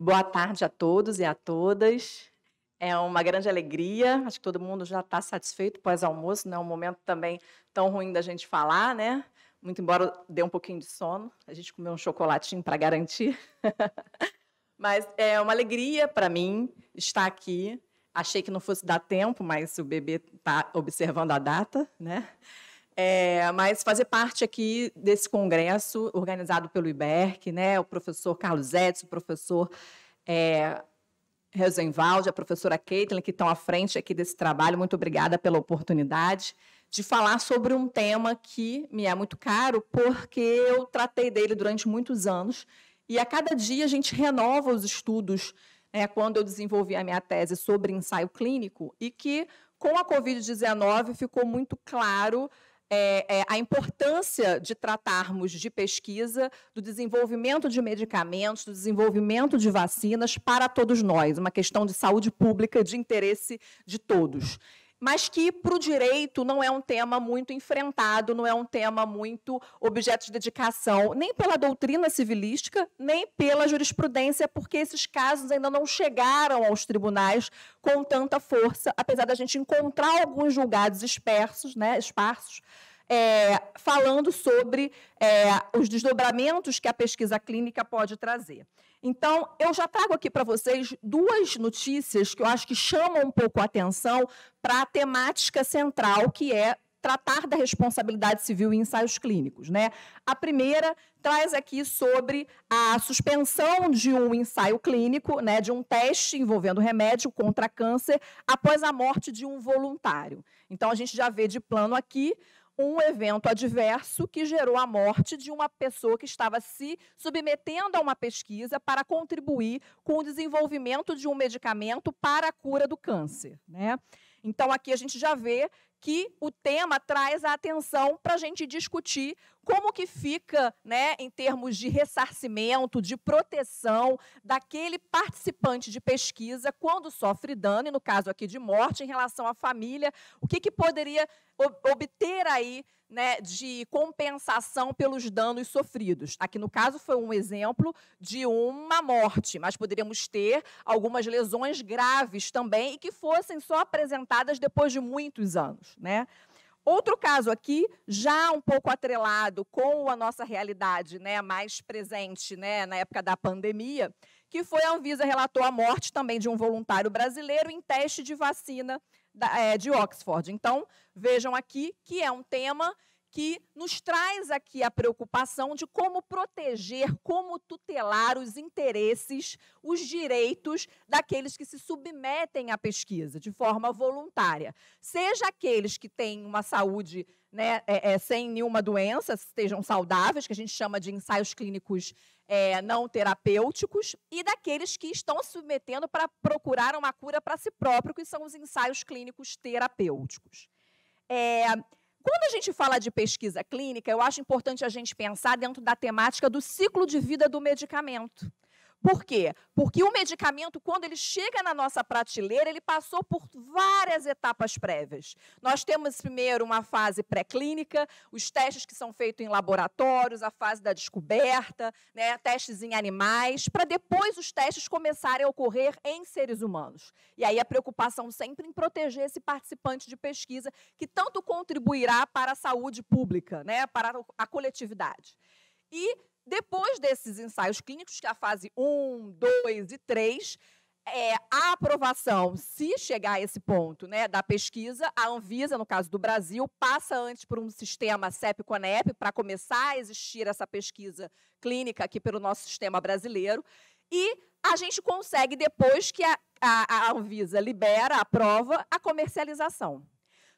Boa tarde a todos e a todas. É uma grande alegria. Acho que todo mundo já está satisfeito pós-almoço. Não né? é um momento também tão ruim da gente falar, né? Muito embora dê um pouquinho de sono, a gente comeu um chocolatinho para garantir. mas é uma alegria para mim estar aqui. Achei que não fosse dar tempo, mas o bebê está observando a data, né? É, mas fazer parte aqui desse congresso organizado pelo IBERC, né? O professor Carlos Edson, o professor é, Rosenwald, a professora Caitlin, que estão à frente aqui desse trabalho. Muito obrigada pela oportunidade de falar sobre um tema que me é muito caro, porque eu tratei dele durante muitos anos. E a cada dia a gente renova os estudos. Né? Quando eu desenvolvi a minha tese sobre ensaio clínico, e que com a Covid-19 ficou muito claro é, é, a importância de tratarmos de pesquisa, do desenvolvimento de medicamentos, do desenvolvimento de vacinas para todos nós, uma questão de saúde pública de interesse de todos mas que para o direito não é um tema muito enfrentado, não é um tema muito objeto de dedicação, nem pela doutrina civilística, nem pela jurisprudência, porque esses casos ainda não chegaram aos tribunais com tanta força, apesar da gente encontrar alguns julgados espersos, né, esparsos, é, falando sobre é, os desdobramentos que a pesquisa clínica pode trazer. Então, eu já trago aqui para vocês duas notícias que eu acho que chamam um pouco a atenção para a temática central, que é tratar da responsabilidade civil em ensaios clínicos. Né? A primeira traz aqui sobre a suspensão de um ensaio clínico, né, de um teste envolvendo remédio contra câncer após a morte de um voluntário. Então, a gente já vê de plano aqui um evento adverso que gerou a morte de uma pessoa que estava se submetendo a uma pesquisa para contribuir com o desenvolvimento de um medicamento para a cura do câncer. Né? Então, aqui a gente já vê que o tema traz a atenção para a gente discutir como que fica, né, em termos de ressarcimento, de proteção daquele participante de pesquisa quando sofre dano, e no caso aqui de morte, em relação à família, o que, que poderia obter aí né, de compensação pelos danos sofridos. Aqui, no caso, foi um exemplo de uma morte, mas poderíamos ter algumas lesões graves também e que fossem só apresentadas depois de muitos anos. Né? Outro caso aqui, já um pouco atrelado com a nossa realidade né, mais presente né, na época da pandemia, que foi a Anvisa relatou a morte também de um voluntário brasileiro em teste de vacina é, de Oxford. Então, vejam aqui que é um tema que nos traz aqui a preocupação de como proteger, como tutelar os interesses, os direitos daqueles que se submetem à pesquisa de forma voluntária. Seja aqueles que têm uma saúde né, é, é, sem nenhuma doença, estejam saudáveis, que a gente chama de ensaios clínicos é, não terapêuticos, e daqueles que estão se submetendo para procurar uma cura para si próprio, que são os ensaios clínicos terapêuticos. É, quando a gente fala de pesquisa clínica, eu acho importante a gente pensar dentro da temática do ciclo de vida do medicamento. Por quê? Porque o medicamento, quando ele chega na nossa prateleira, ele passou por várias etapas prévias. Nós temos primeiro uma fase pré-clínica, os testes que são feitos em laboratórios, a fase da descoberta, né, testes em animais, para depois os testes começarem a ocorrer em seres humanos. E aí a preocupação sempre em proteger esse participante de pesquisa que tanto contribuirá para a saúde pública, né, para a coletividade. E depois desses ensaios clínicos, que é a fase 1, 2 e 3, é, a aprovação, se chegar a esse ponto né, da pesquisa, a Anvisa, no caso do Brasil, passa antes por um sistema CEP-CONEP para começar a existir essa pesquisa clínica aqui pelo nosso sistema brasileiro. E a gente consegue, depois que a, a, a Anvisa libera, aprova, a comercialização.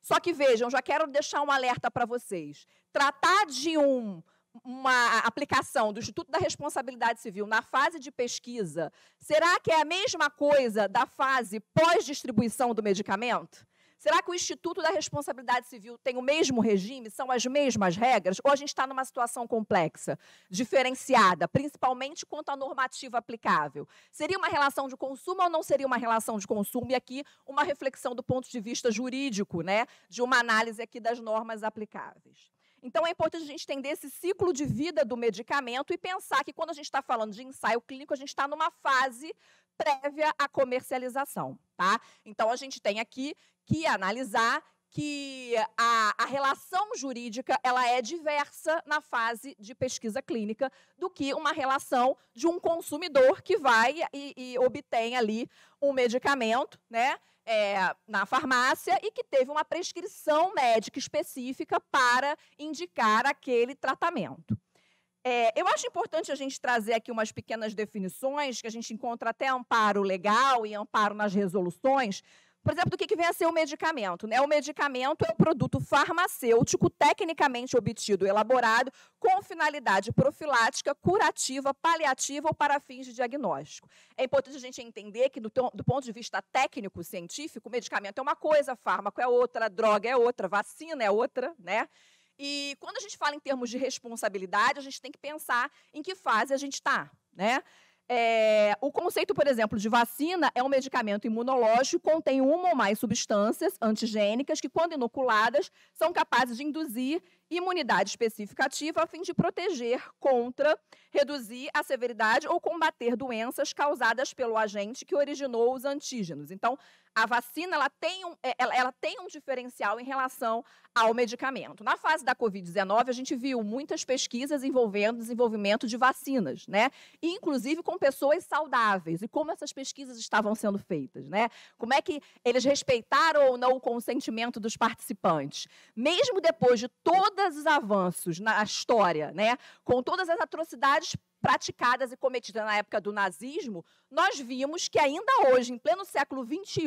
Só que vejam, já quero deixar um alerta para vocês. Tratar de um uma aplicação do Instituto da Responsabilidade Civil na fase de pesquisa, será que é a mesma coisa da fase pós-distribuição do medicamento? Será que o Instituto da Responsabilidade Civil tem o mesmo regime? São as mesmas regras? Ou a gente está numa situação complexa, diferenciada, principalmente quanto à normativa aplicável? Seria uma relação de consumo ou não seria uma relação de consumo? E aqui uma reflexão do ponto de vista jurídico, né, de uma análise aqui das normas aplicáveis. Então, é importante a gente entender esse ciclo de vida do medicamento e pensar que, quando a gente está falando de ensaio clínico, a gente está numa fase prévia à comercialização. Tá? Então, a gente tem aqui que analisar que a, a, relação jurídica ela é diversa na fase de pesquisa clínica do que uma relação de um consumidor que vai e, e obtém ali um medicamento, né? é, na farmácia e que teve uma prescrição médica específica para indicar aquele tratamento. É, eu acho importante a gente trazer aqui umas pequenas definições que a gente encontra até amparo legal e amparo nas resoluções, por exemplo, do que, vem a ser o medicamento. Né? O medicamento é um produto farmacêutico, tecnicamente obtido, elaborado, com finalidade profilática, curativa, paliativa ou para fins de diagnóstico. É importante a gente entender que, do, ponto de vista técnico, científico, medicamento é uma coisa, fármaco é outra, droga é outra, vacina é outra, né? E quando a gente fala em termos de responsabilidade, a gente tem que pensar em que fase a gente está, né? É, o conceito, por exemplo, de vacina é um medicamento imunológico que contém uma ou mais substâncias antigênicas que, quando inoculadas, são capazes de induzir imunidade específica ativa a fim de proteger contra, reduzir a severidade ou combater doenças causadas pelo agente que originou os antígenos. Então, a vacina ela tem, um, é, ela, ela tem um diferencial em relação ao medicamento. Na fase da Covid-19, a gente viu muitas pesquisas envolvendo desenvolvimento de vacinas, né? Inclusive com pessoas saudáveis. E como essas pesquisas estavam sendo feitas, né? Como é que eles respeitaram ou não o consentimento dos participantes? Mesmo depois de toda todos os avanços na história, né, com todas as atrocidades praticadas e cometidas na época do nazismo, nós vimos que ainda hoje, em pleno século XXI,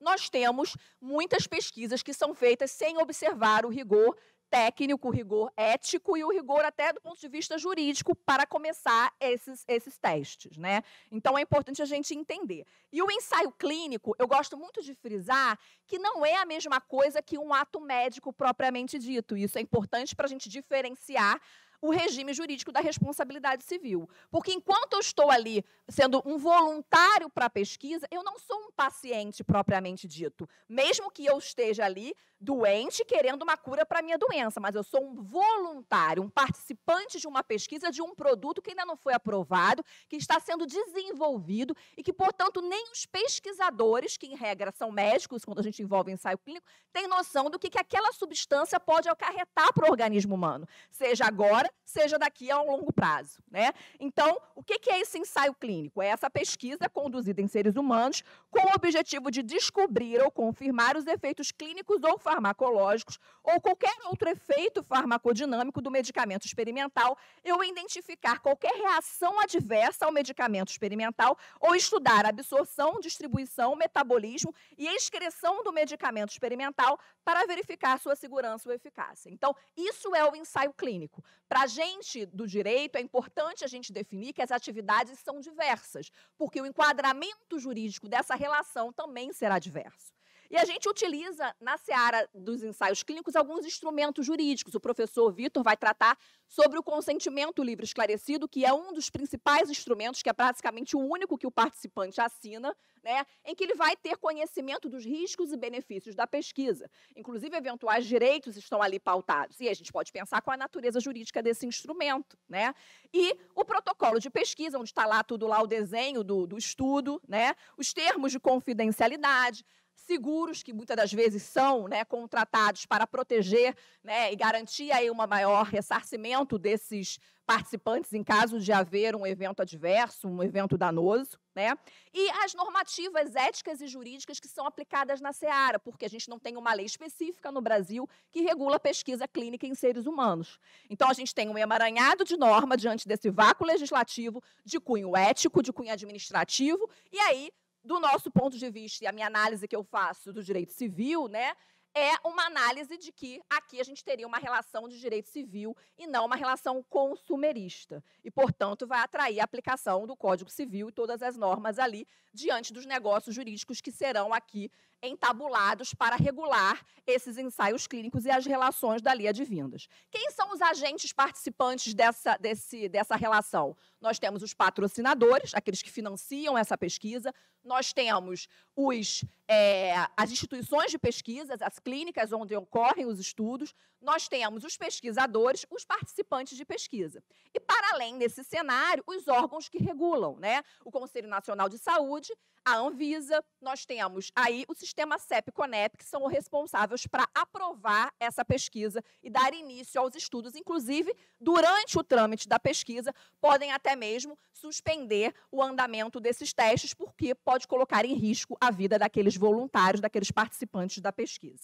nós temos muitas pesquisas que são feitas sem observar o rigor técnico, o rigor ético e o rigor até do ponto de vista jurídico para começar esses, esses testes, né? Então é importante a gente entender. E o ensaio clínico, eu gosto muito de frisar que não é a mesma coisa que um ato médico propriamente dito. Isso é importante para a gente diferenciar o regime jurídico da responsabilidade civil. Porque enquanto eu estou ali sendo um voluntário para a pesquisa, eu não sou um paciente propriamente dito. Mesmo que eu esteja ali doente querendo uma cura para minha doença, mas eu sou um voluntário, um participante de uma pesquisa de um produto que ainda não foi aprovado, que está sendo desenvolvido e que, portanto, nem os pesquisadores, que em regra são médicos, quando a gente envolve ensaio clínico, têm noção do que, que aquela substância pode acarretar para o organismo humano, seja agora, seja daqui a um longo prazo, né? Então, o que, que é esse ensaio clínico? É essa pesquisa conduzida em seres humanos com o objetivo de descobrir ou confirmar os efeitos clínicos ou farmacológicos ou qualquer outro efeito farmacodinâmico do medicamento experimental, eu identificar qualquer reação adversa ao medicamento experimental ou estudar a absorção, distribuição, metabolismo e excreção do medicamento experimental para verificar sua segurança ou eficácia. Então, isso é o ensaio clínico. Para a gente do direito, é importante a gente definir que as atividades são diversas, porque o enquadramento jurídico dessa relação também será diverso. E a gente utiliza, na seara dos ensaios clínicos, alguns instrumentos jurídicos. O professor Vitor vai tratar sobre o consentimento livre esclarecido, que é um dos principais instrumentos, que é praticamente o único que o participante assina, né, em que ele vai ter conhecimento dos riscos e benefícios da pesquisa. Inclusive, eventuais direitos estão ali pautados. E a gente pode pensar qual a natureza jurídica desse instrumento. Né? E o protocolo de pesquisa, onde está lá tudo lá o desenho do, do estudo, né? os termos de confidencialidade, seguros, que muitas das vezes são né, contratados para proteger né, e garantir aí uma maior ressarcimento desses participantes em caso de haver um evento adverso, um evento danoso, né? E as normativas éticas e jurídicas que são aplicadas na seara, porque a gente não tem uma lei específica no Brasil que regula a pesquisa clínica em seres humanos. Então a gente tem um emaranhado de norma diante desse vácuo legislativo de cunho ético, de cunho administrativo, e aí do nosso ponto de vista, e a minha análise que eu faço do direito civil, né, é uma análise de que aqui a gente teria uma relação de direito civil e não uma relação consumerista. E, portanto, vai atrair a aplicação do Código Civil e todas as normas ali diante dos negócios jurídicos que serão aqui entabulados para regular esses ensaios clínicos e as relações dali advindas. Quem são os agentes participantes dessa, desse, dessa relação? Nós temos os patrocinadores, aqueles que financiam essa pesquisa, nós temos os, é, as instituições de pesquisas, as clínicas onde ocorrem os estudos, nós temos os pesquisadores, os participantes de pesquisa. E, para além desse cenário, os órgãos que regulam, né? O Conselho Nacional de Saúde, a Anvisa, nós temos aí o sistema Sistema CEP e CONEP, que são os responsáveis para aprovar essa pesquisa e dar início aos estudos. Inclusive, durante o trâmite da pesquisa, podem até mesmo suspender o andamento desses testes, porque pode colocar em risco a vida daqueles voluntários, daqueles participantes da pesquisa.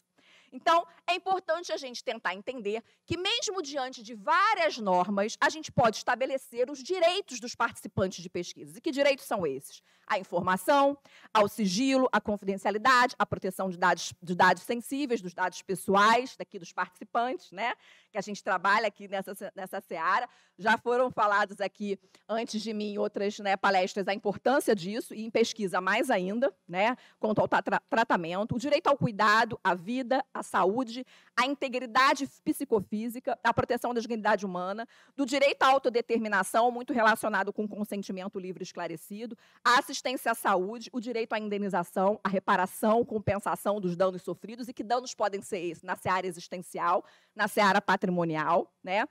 Então, é importante a gente tentar entender que, mesmo diante de várias normas, a gente pode estabelecer os direitos dos participantes de pesquisas. E que direitos são esses? A informação, ao sigilo, à confidencialidade, à proteção de dados, de dados sensíveis, dos dados pessoais daqui dos participantes, né? Que a gente trabalha aqui nessa, nessa seara, já foram faladas aqui antes de mim em outras né, palestras a importância disso e em pesquisa mais ainda, né, quanto ao tra tratamento, o direito ao cuidado, à vida, à saúde, à integridade psicofísica, à proteção da dignidade humana, do direito à autodeterminação, muito relacionado com consentimento livre esclarecido, à assistência à saúde, o direito à indenização, à reparação, compensação dos danos sofridos e que danos podem ser esses na seara existencial, na seara patrimonial, né?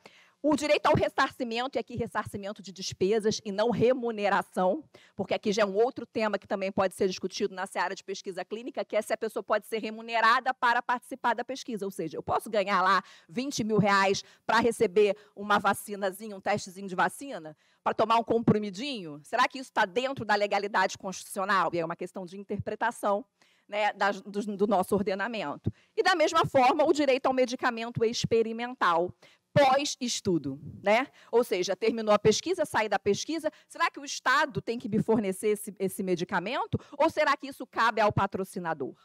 O direito ao ressarcimento, e aqui ressarcimento de despesas e não remuneração, porque aqui já é um outro tema que também pode ser discutido na seara de pesquisa clínica, que é se a pessoa pode ser remunerada para participar da pesquisa. Ou seja, eu posso ganhar lá 20 mil reais para receber uma vacinazinha, um testezinho de vacina, para tomar um comprimidinho? Será que isso está dentro da legalidade constitucional? E é uma questão de interpretação. Né, do, do, nosso ordenamento. E, da mesma forma, o direito ao medicamento experimental, pós-estudo, né? Ou seja, terminou a pesquisa, saí da pesquisa, será que o Estado tem que me fornecer esse, esse medicamento ou será que isso cabe ao patrocinador?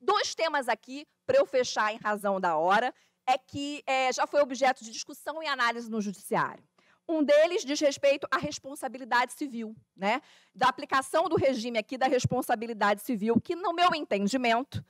Dois temas aqui para eu fechar em razão da hora é que é, já foi objeto de discussão e análise no judiciário. Um deles diz respeito à responsabilidade civil, né? Da aplicação do regime aqui da responsabilidade civil, que no meu entendimento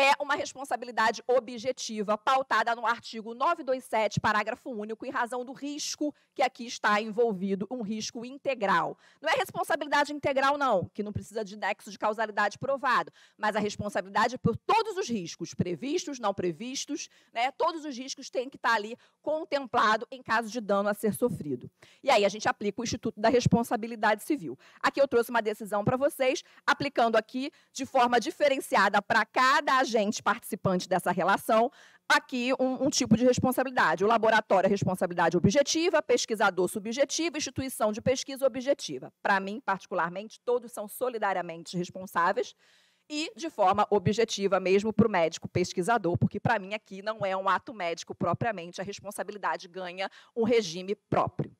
é uma responsabilidade objetiva, pautada no artigo 927, parágrafo único, em razão do risco que aqui está envolvido, um risco integral. Não é responsabilidade integral, não, que não precisa de nexo de causalidade provado, mas a responsabilidade é por todos os riscos, previstos, não previstos, né, todos os riscos têm que estar ali contemplado em caso de dano a ser sofrido. E aí a gente aplica o Instituto da Responsabilidade Civil. Aqui eu trouxe uma decisão para vocês, aplicando aqui de forma diferenciada para cada agente agente participante dessa relação aqui um, um, tipo de responsabilidade. O laboratório é responsabilidade objetiva, pesquisador subjetiva, instituição de pesquisa objetiva. Para mim, particularmente, todos são solidariamente responsáveis e de forma objetiva mesmo para o médico pesquisador, porque para mim aqui não é um ato médico propriamente, a responsabilidade ganha um regime próprio.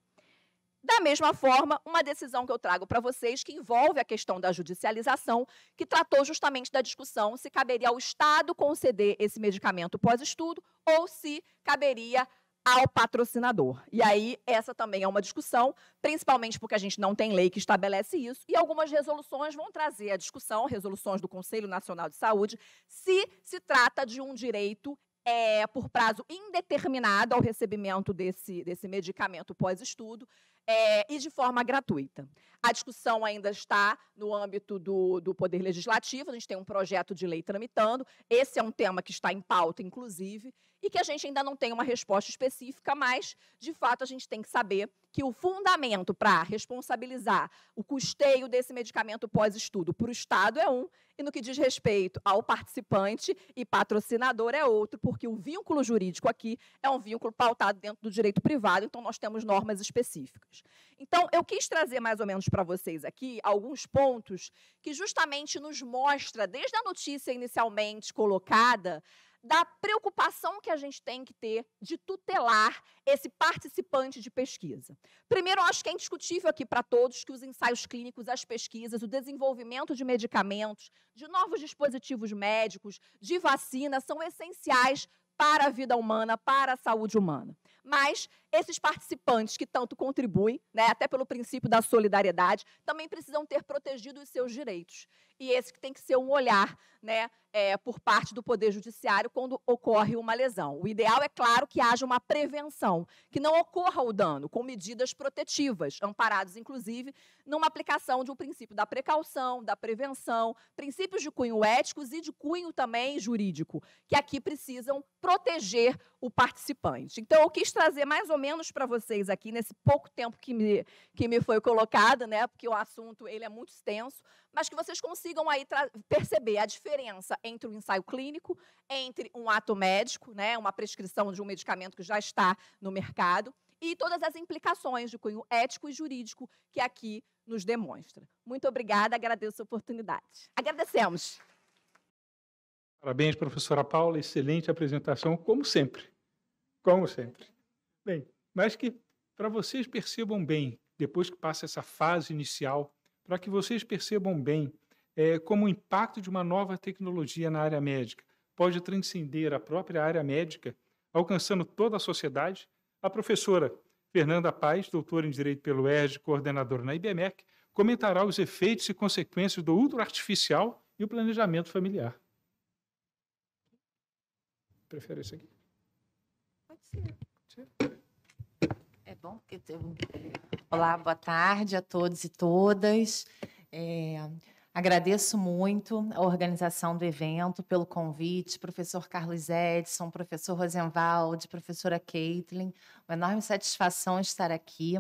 Da mesma forma, uma decisão que eu trago para vocês, que envolve a questão da judicialização, que tratou justamente da discussão se caberia ao Estado conceder esse medicamento pós-estudo ou se caberia ao patrocinador. E aí, essa também é uma discussão, principalmente porque a gente não tem lei que estabelece isso, e algumas resoluções vão trazer a discussão, resoluções do Conselho Nacional de Saúde, se se trata de um direito é, por prazo indeterminado ao recebimento desse, desse medicamento pós-estudo, é, e de forma gratuita. A discussão ainda está no âmbito do, do Poder Legislativo, a gente tem um projeto de lei tramitando, esse é um tema que está em pauta, inclusive, e que a gente ainda não tem uma resposta específica, mas, de fato, a gente tem que saber que o fundamento para responsabilizar o custeio desse medicamento pós-estudo para o Estado é um, e no que diz respeito ao participante e patrocinador é outro, porque o vínculo jurídico aqui é um vínculo pautado dentro do direito privado, então nós temos normas específicas. Então, eu quis trazer mais ou menos para vocês aqui alguns pontos que justamente nos mostra, desde a notícia inicialmente colocada, da preocupação que a gente tem que ter de tutelar esse participante de pesquisa. Primeiro, acho que é indiscutível aqui para todos que os ensaios clínicos, as pesquisas, o desenvolvimento de medicamentos, de novos dispositivos médicos, de vacina, são essenciais para a vida humana, para a saúde humana. Mas esses participantes que tanto contribuem, né, até pelo princípio da solidariedade, também precisam ter protegido os seus direitos. E esse que tem que ser um olhar né, é, por parte do Poder Judiciário quando ocorre uma lesão. O ideal é, claro, que haja uma prevenção, que não ocorra o dano, com medidas protetivas, amparados, inclusive, numa aplicação de um princípio da precaução, da prevenção, princípios de cunho éticos e de cunho também jurídico, que aqui precisam proteger o participante. Então, eu quis trazer mais ou menos para vocês aqui nesse pouco tempo que me, que me foi colocado, né? Porque o assunto ele é muito extenso, mas que vocês consigam aí perceber a diferença entre o ensaio clínico, entre um ato médico, né? Uma prescrição de um medicamento que já está no mercado e todas as implicações de cunho ético e jurídico que aqui nos demonstra. Muito obrigada, agradeço a oportunidade. Agradecemos. Parabéns, professora Paula, excelente apresentação, como sempre. Como sempre. Bem, mas que para vocês percebam bem, depois que passa essa fase inicial, para que vocês percebam bem é, como o impacto de uma nova tecnologia na área médica pode transcender a própria área médica, alcançando toda a sociedade, a professora Fernanda Paz, doutora em Direito pelo ERJ, coordenadora na IBMEC, comentará os efeitos e consequências do útero artificial e o planejamento familiar. Prefere esse aqui? Pode ser. Pode ser bom? Olá, boa tarde a todos e todas. É, agradeço muito a organização do evento pelo convite, professor Carlos Edson, professor Rosenwald, professora Caitlin. Uma enorme satisfação estar aqui.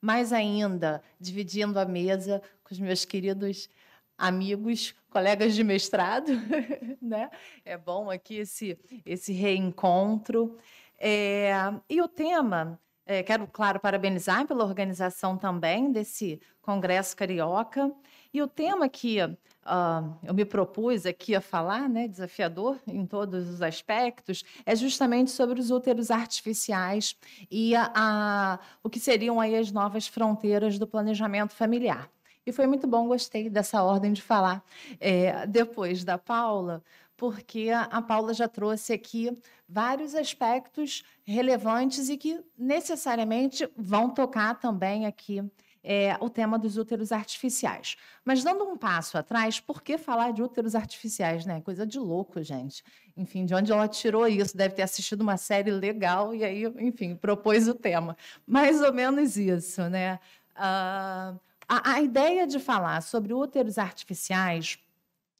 Mais ainda, dividindo a mesa com os meus queridos amigos, colegas de mestrado, né? É bom aqui esse, esse reencontro. É, e o tema é, quero, claro, parabenizar pela organização também desse Congresso Carioca. E o tema que uh, eu me propus aqui a falar, né, desafiador em todos os aspectos, é justamente sobre os úteros artificiais e a, a, o que seriam aí as novas fronteiras do planejamento familiar. E foi muito bom, gostei dessa ordem de falar. É, depois da Paula, porque a Paula já trouxe aqui vários aspectos relevantes e que necessariamente vão tocar também aqui é, o tema dos úteros artificiais. Mas dando um passo atrás, por que falar de úteros artificiais, né? Coisa de louco, gente. Enfim, de onde ela tirou isso? Deve ter assistido uma série legal e aí, enfim, propôs o tema. Mais ou menos isso, né? Uh, a, a ideia de falar sobre úteros artificiais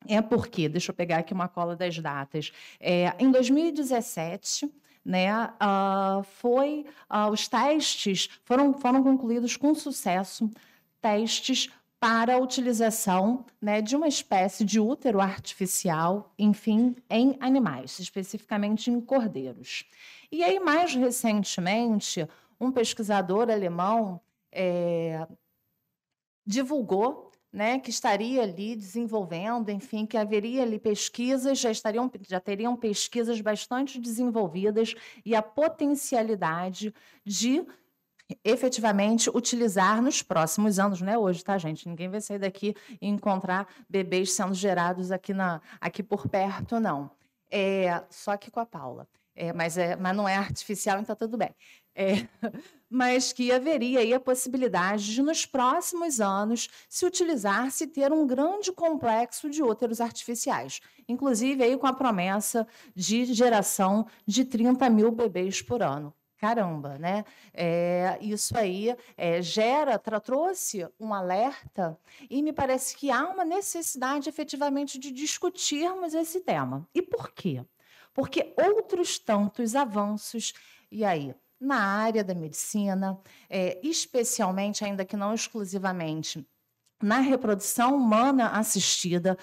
é porque, deixa eu pegar aqui uma cola das datas. É, em 2017, né, uh, foi, uh, os testes foram, foram concluídos com sucesso, testes para a utilização né, de uma espécie de útero artificial, enfim, em animais, especificamente em cordeiros. E aí, mais recentemente, um pesquisador alemão é, divulgou né, que estaria ali desenvolvendo, enfim, que haveria ali pesquisas, já estariam, já teriam pesquisas bastante desenvolvidas e a potencialidade de efetivamente utilizar nos próximos anos, não é hoje, tá, gente? Ninguém vai sair daqui e encontrar bebês sendo gerados aqui na aqui por perto, não. É, só que com a Paula. É, mas, é, mas não é artificial, então tá tudo bem. É, mas que haveria aí a possibilidade de, nos próximos anos, se utilizar-se ter um grande complexo de úteros artificiais, inclusive aí com a promessa de geração de 30 mil bebês por ano. Caramba, né? É, isso aí é, gera, trouxe um alerta e me parece que há uma necessidade efetivamente de discutirmos esse tema. E por quê? Porque outros tantos avanços, e aí, na área da medicina, é, especialmente, ainda que não exclusivamente, na reprodução humana assistida,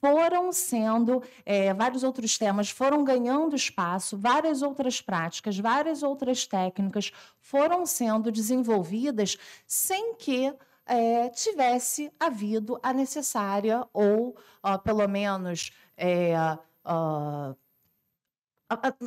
foram sendo, é, vários outros temas foram ganhando espaço, várias outras práticas, várias outras técnicas foram sendo desenvolvidas sem que é, tivesse havido a necessária ou, ó, pelo menos, é, ó,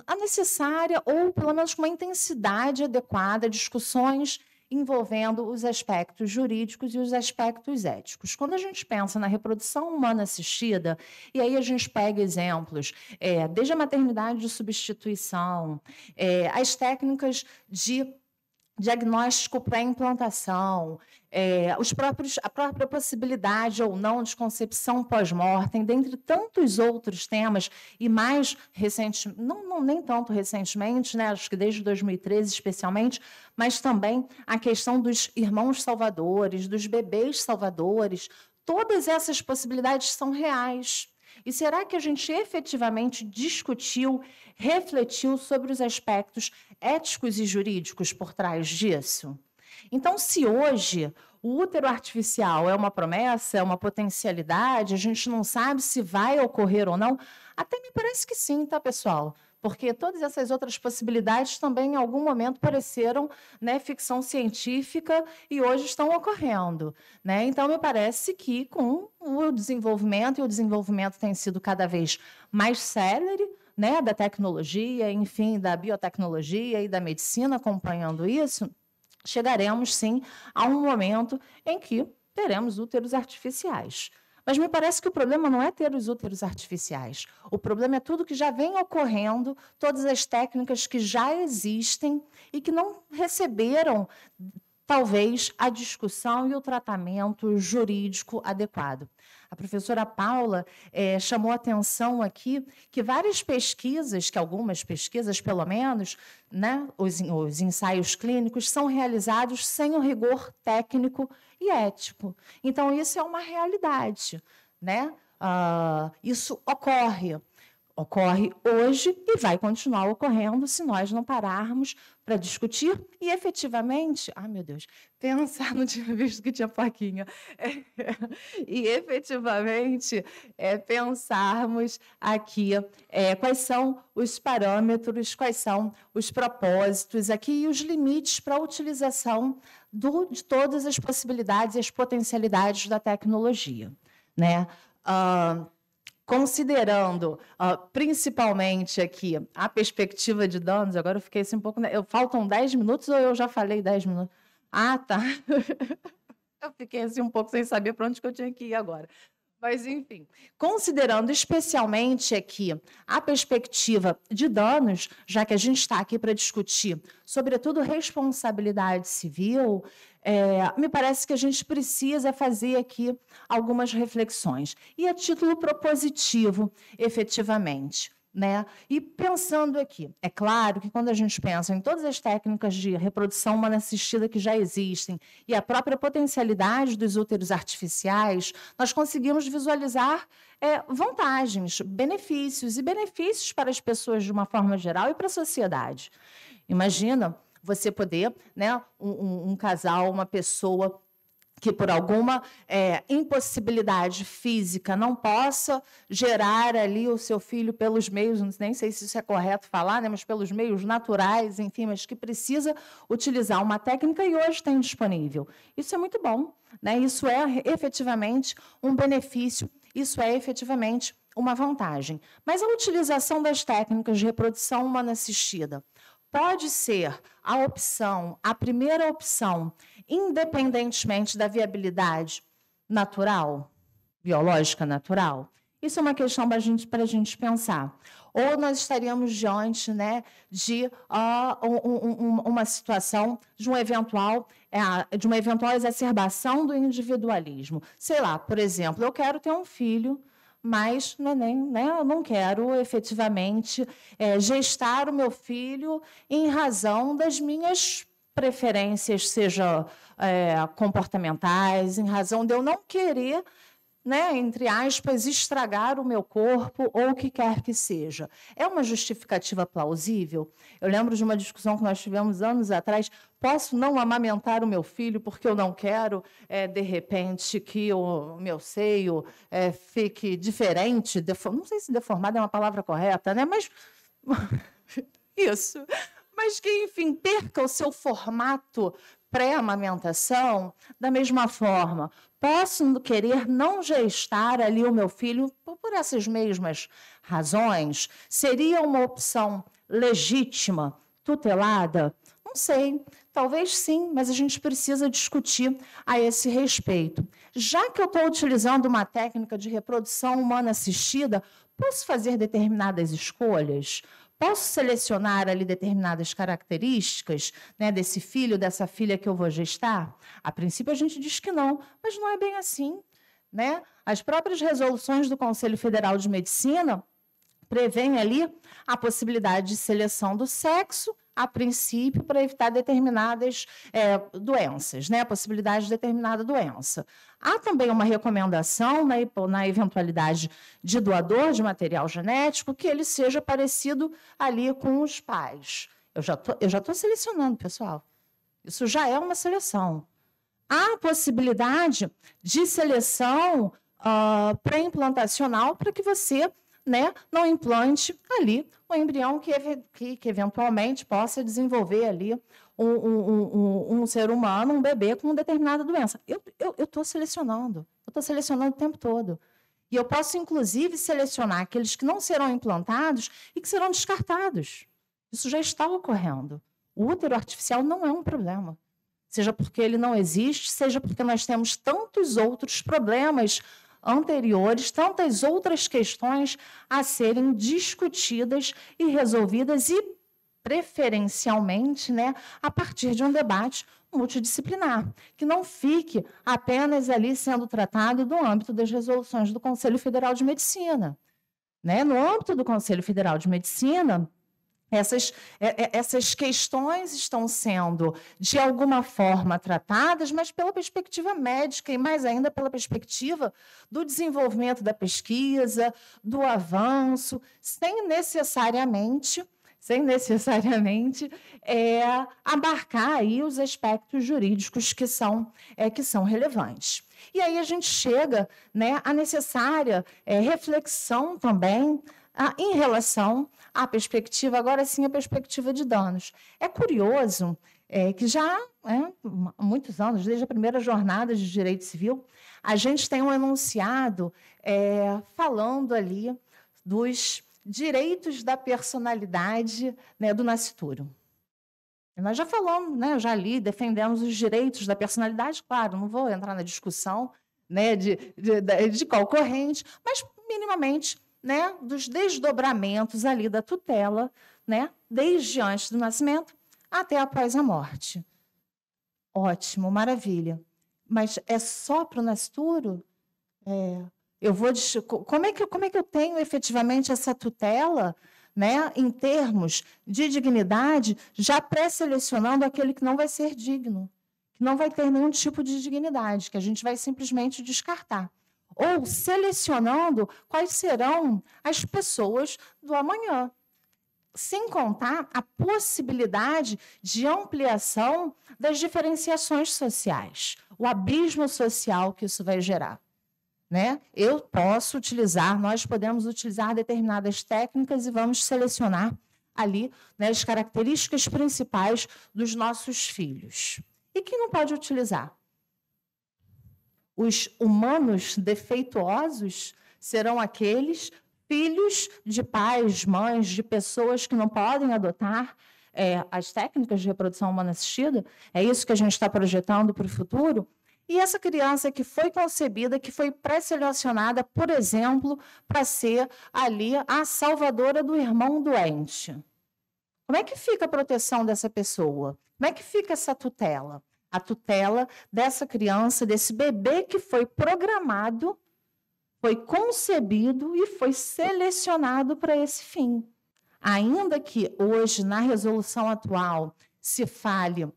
a, necessária ou pelo menos com uma intensidade adequada discussões envolvendo os aspectos jurídicos e os aspectos éticos. Quando a gente pensa na reprodução humana assistida, e aí a gente pega exemplos, é, desde a maternidade de substituição, é, as técnicas de diagnóstico pré-implantação, é, os próprios, a própria possibilidade ou não de concepção pós-mortem, dentre tantos outros temas, e mais recentemente, não, não, nem tanto recentemente, né, acho que desde 2013 especialmente, mas também a questão dos irmãos salvadores, dos bebês salvadores, todas essas possibilidades são reais. E será que a gente efetivamente discutiu, refletiu sobre os aspectos éticos e jurídicos por trás disso? Então, se hoje o útero artificial é uma promessa, é uma potencialidade, a gente não sabe se vai ocorrer ou não, até me parece que sim, tá, pessoal? porque todas essas outras possibilidades também, em algum momento, pareceram né, ficção científica e hoje estão ocorrendo. Né? Então, me parece que, com o desenvolvimento, e o desenvolvimento tem sido cada vez mais célere, né, da tecnologia, enfim, da biotecnologia e da medicina acompanhando isso, chegaremos, sim, a um momento em que teremos úteros artificiais. Mas me parece que o problema não é ter os úteros artificiais. O problema é tudo que já vem ocorrendo, todas as técnicas que já existem e que não receberam, talvez, a discussão e o tratamento jurídico adequado. A professora Paula é, chamou atenção aqui que várias pesquisas, que algumas pesquisas, pelo menos, né, os, os ensaios clínicos, são realizados sem o rigor técnico e ético. Então, isso é uma realidade. Né? Uh, isso ocorre. Ocorre hoje e vai continuar ocorrendo se nós não pararmos para discutir e efetivamente. Ah, meu Deus, pensar, não tinha visto que tinha plaquinha. É, e efetivamente é, pensarmos aqui é, quais são os parâmetros, quais são os propósitos aqui e os limites para a utilização do, de todas as possibilidades e as potencialidades da tecnologia. Né? Uh, considerando uh, principalmente aqui a perspectiva de danos, agora eu fiquei assim um pouco. Eu, faltam 10 minutos ou eu já falei 10 minutos? Ah, tá. eu fiquei assim um pouco sem saber para onde que eu tinha que ir agora. Mas, enfim, considerando especialmente aqui a perspectiva de danos, já que a gente está aqui para discutir, sobretudo, responsabilidade civil, é, me parece que a gente precisa fazer aqui algumas reflexões. E a título propositivo, efetivamente. Né? E pensando aqui, é claro que quando a gente pensa em todas as técnicas de reprodução humana assistida que já existem e a própria potencialidade dos úteros artificiais, nós conseguimos visualizar é, vantagens, benefícios e benefícios para as pessoas de uma forma geral e para a sociedade. Imagina você poder, né, um, um, um casal, uma pessoa que por alguma é, impossibilidade física não possa gerar ali o seu filho pelos meios, nem sei se isso é correto falar, né, mas pelos meios naturais, enfim, mas que precisa utilizar uma técnica e hoje tem disponível. Isso é muito bom, né? Isso é efetivamente um benefício, isso é efetivamente uma vantagem. Mas a utilização das técnicas de reprodução humana assistida pode ser a opção, a primeira opção independentemente da viabilidade natural, biológica natural? Isso é uma questão para gente, a gente pensar. Ou nós estaríamos diante né, de uh, um, um, uma situação de, um eventual, uh, de uma eventual exacerbação do individualismo. Sei lá, por exemplo, eu quero ter um filho, mas não, né, nem, né, eu não quero efetivamente é, gestar o meu filho em razão das minhas preferências, seja é, comportamentais, em razão de eu não querer, né, entre aspas, estragar o meu corpo ou o que quer que seja. É uma justificativa plausível? Eu lembro de uma discussão que nós tivemos anos atrás. Posso não amamentar o meu filho porque eu não quero, é, de repente, que o meu seio é, fique diferente? Não sei se deformado é uma palavra correta, né? Mas isso mas que, enfim, perca o seu formato pré-amamentação da mesma forma. Posso querer não gestar ali o meu filho por essas mesmas razões? Seria uma opção legítima, tutelada? Não sei. Talvez sim, mas a gente precisa discutir a esse respeito. Já que eu estou utilizando uma técnica de reprodução humana assistida, posso fazer determinadas escolhas? posso selecionar ali determinadas características né, desse filho, dessa filha que eu vou gestar? A princípio a gente diz que não, mas não é bem assim. Né? As próprias resoluções do Conselho Federal de Medicina prevêem ali a possibilidade de seleção do sexo a princípio, para evitar determinadas é, doenças, né? a possibilidade de determinada doença. Há também uma recomendação na, na eventualidade de doador de material genético que ele seja parecido ali com os pais. Eu já eu já estou selecionando, pessoal. Isso já é uma seleção. Há possibilidade de seleção uh, pré-implantacional para que você né, não implante ali um embrião que, que, que eventualmente possa desenvolver ali um, um, um, um, ser humano, um bebê com determinada doença. Eu estou selecionando, eu estou selecionando o tempo todo. E eu posso, inclusive, selecionar aqueles que não serão implantados e que serão descartados. Isso já está ocorrendo. O útero artificial não é um problema. Seja porque ele não existe, seja porque nós temos tantos outros problemas anteriores, tantas outras questões a serem discutidas e resolvidas e preferencialmente, né, a partir de um debate multidisciplinar, que não fique apenas ali sendo tratado no âmbito das resoluções do Conselho Federal de Medicina. Né? No âmbito do Conselho Federal de Medicina, essas, é, é, essas questões estão sendo, de alguma forma, tratadas, mas pela perspectiva médica e mais ainda pela perspectiva do desenvolvimento da pesquisa, do avanço, sem necessariamente sem necessariamente é, abarcar aí os aspectos jurídicos que são, é, que são relevantes. E aí a gente chega né, à necessária é, reflexão também em relação a perspectiva, agora sim, a perspectiva de danos. É curioso é, que já é, há muitos anos, desde a primeira jornada de direito civil, a gente tem um enunciado é, falando ali dos direitos da personalidade né, do nascituro. Nós já falamos, né, já li, defendemos os direitos da personalidade, claro, não vou entrar na discussão né, de, de, de qual corrente, mas minimamente né, dos desdobramentos ali da tutela, né, desde antes do nascimento até após a morte. Ótimo, maravilha. Mas é só para o nascituro? É, eu vou como é que como é que eu tenho efetivamente essa tutela, né, em termos de dignidade, já pré-selecionando aquele que não vai ser digno, que não vai ter nenhum tipo de dignidade, que a gente vai simplesmente descartar ou selecionando quais serão as pessoas do amanhã. Sem contar a possibilidade de ampliação das diferenciações sociais, o abismo social que isso vai gerar. Né? Eu posso utilizar, nós podemos utilizar determinadas técnicas e vamos selecionar ali né, as características principais dos nossos filhos. E quem não pode utilizar? Os humanos defeituosos serão aqueles filhos de pais, mães, de pessoas que não podem adotar é, as técnicas de reprodução humana assistida. É isso que a gente está projetando para o futuro. E essa criança que foi concebida, que foi pré-selecionada, por exemplo, para ser ali a salvadora do irmão doente. Como é que fica a proteção dessa pessoa? Como é que fica essa tutela? a tutela dessa criança, desse bebê que foi programado, foi concebido e foi selecionado para esse fim. Ainda que hoje, na resolução atual, se fale